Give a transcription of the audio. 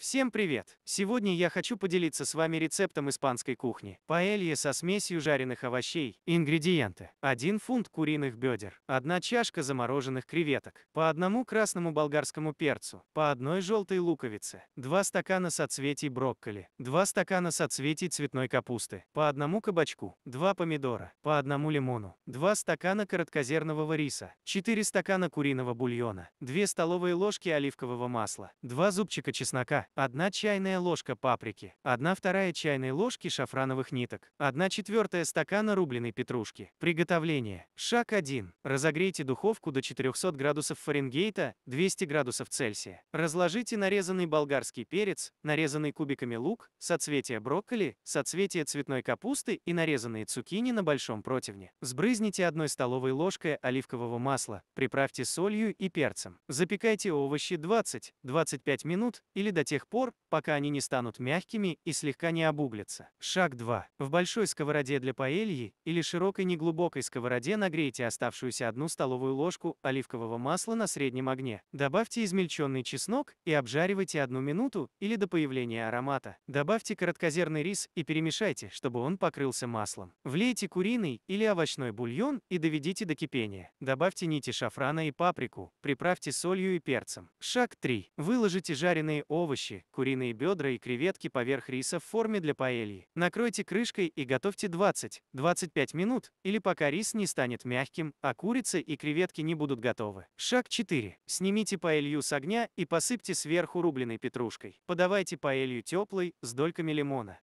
Всем привет! Сегодня я хочу поделиться с вами рецептом испанской кухни. Паэлья со смесью жареных овощей. Ингредиенты. 1 фунт куриных бедер. 1 чашка замороженных креветок. По одному красному болгарскому перцу. По одной желтой луковице. 2 стакана соцветий брокколи. 2 стакана соцветий цветной капусты. По одному кабачку. 2 помидора. По одному лимону. 2 стакана короткозерного риса. 4 стакана куриного бульона. 2 столовые ложки оливкового масла. 2 зубчика чеснока. 1 чайная ложка паприки, 1 вторая чайной ложки шафрановых ниток, 1 четвертая стакана рубленой петрушки. Приготовление. Шаг 1. Разогрейте духовку до 400 градусов Фаренгейта, 200 градусов Цельсия. Разложите нарезанный болгарский перец, нарезанный кубиками лук, соцветия брокколи, соцветия цветной капусты и нарезанные цукини на большом противне. Сбрызните 1 столовой ложкой оливкового масла, приправьте солью и перцем. Запекайте овощи 20-25 минут или до тех тех пор, пока они не станут мягкими и слегка не обуглятся. Шаг 2. В большой сковороде для паэльи или широкой неглубокой сковороде нагрейте оставшуюся одну столовую ложку оливкового масла на среднем огне. Добавьте измельченный чеснок и обжаривайте одну минуту или до появления аромата. Добавьте короткозерный рис и перемешайте, чтобы он покрылся маслом. Влейте куриный или овощной бульон и доведите до кипения. Добавьте нити шафрана и паприку, приправьте солью и перцем. Шаг 3. Выложите жареные овощи овощи, куриные бедра и креветки поверх риса в форме для паэльи. Накройте крышкой и готовьте 20-25 минут, или пока рис не станет мягким, а курица и креветки не будут готовы. Шаг 4. Снимите паэлью с огня и посыпьте сверху рубленой петрушкой. Подавайте паэлью теплой, с дольками лимона.